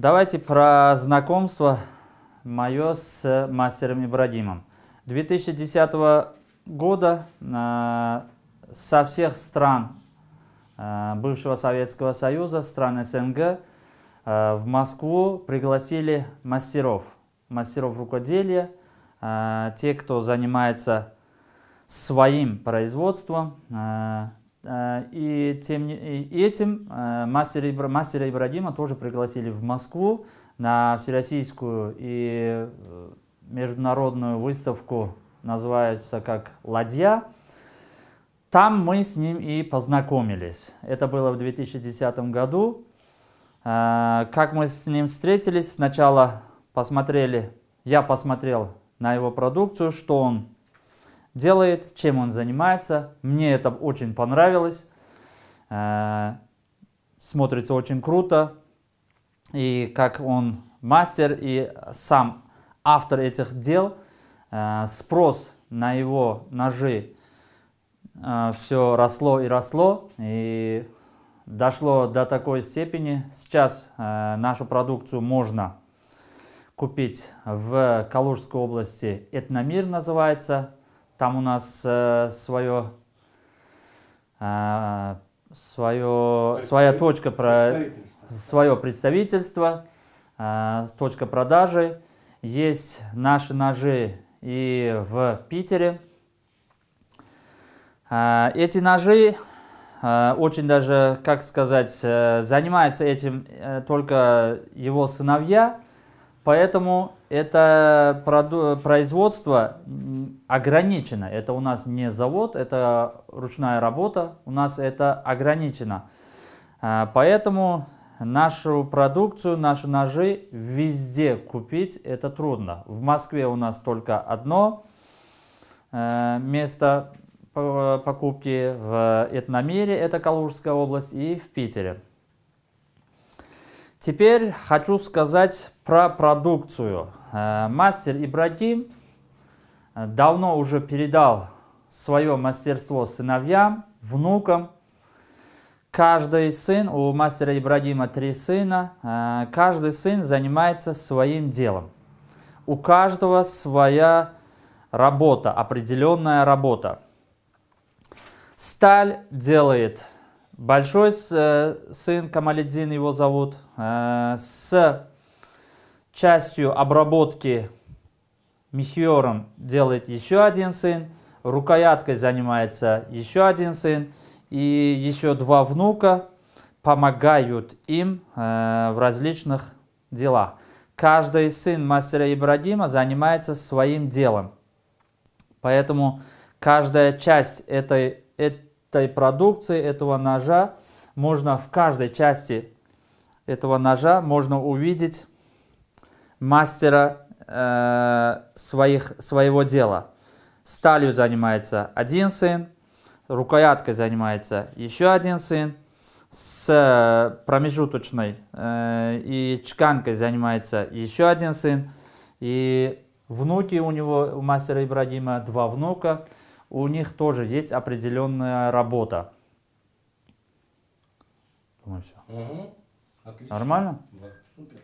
Давайте про знакомство мое с мастером Ибрагимом. 2010 года э, со всех стран э, бывшего Советского Союза, стран СНГ, э, в Москву пригласили мастеров, мастеров рукоделия, те, кто занимается своим производством, Э, и, тем, и этим э, мастера, мастера Ибрагима тоже пригласили в Москву на всероссийскую и э, международную выставку, называется как «Ладья». Там мы с ним и познакомились. Это было в 2010 году. Как мы с ним встретились, сначала посмотрели, я посмотрел на его продукцию, что он делает, чем он занимается. Мне это очень понравилось. Э, смотрится очень круто. И как он мастер и сам автор этих дел, э, спрос на его ножи э, все росло и росло. И дошло до такой степени. Сейчас нашу продукцию можно купить в Калужской области. Этномир называется. Там у нас э, свое, э, свое, своя точка, про, свое представительство, э, точка продажи. Есть наши ножи и в Питере. Э, эти ножи э, очень даже, как сказать, э, занимаются этим э, только его сыновья – Поэтому это производство ограничено. Это у нас не завод, это ручная работа, у нас это ограничено. А, поэтому нашу продукцию, наши ножи везде купить это трудно. В Москве у нас только одно э, место покупки в Этномире, это Калужская область, и в Питере. Теперь хочу сказать про продукцию. Э, мастер Ибрагим э, давно уже передал свое мастерство сыновьям, внукам. Каждый сын, у мастера Ибрагима три сына, э, каждый сын занимается своим делом. У каждого своя работа, определенная работа. Сталь делает большой сын, Камаледдин его зовут, с частью обработки Михиором делает еще один сын, рукояткой занимается еще один сын, и еще два внука помогают им э, в различных делах. Каждый сын мастера Ибрагима занимается своим делом. Поэтому каждая часть этой, этой продукции, этого ножа, можно в каждой части этого ножа можно увидеть мастера э, своих, своего дела. Сталью занимается один сын, рукояткой занимается еще один сын, с э, промежуточной э, и чканкой занимается еще один сын. И внуки у него, у мастера Ибрагима, два внука, у них тоже есть определенная работа. Думаю, все. Угу. Нормально? Да, супер.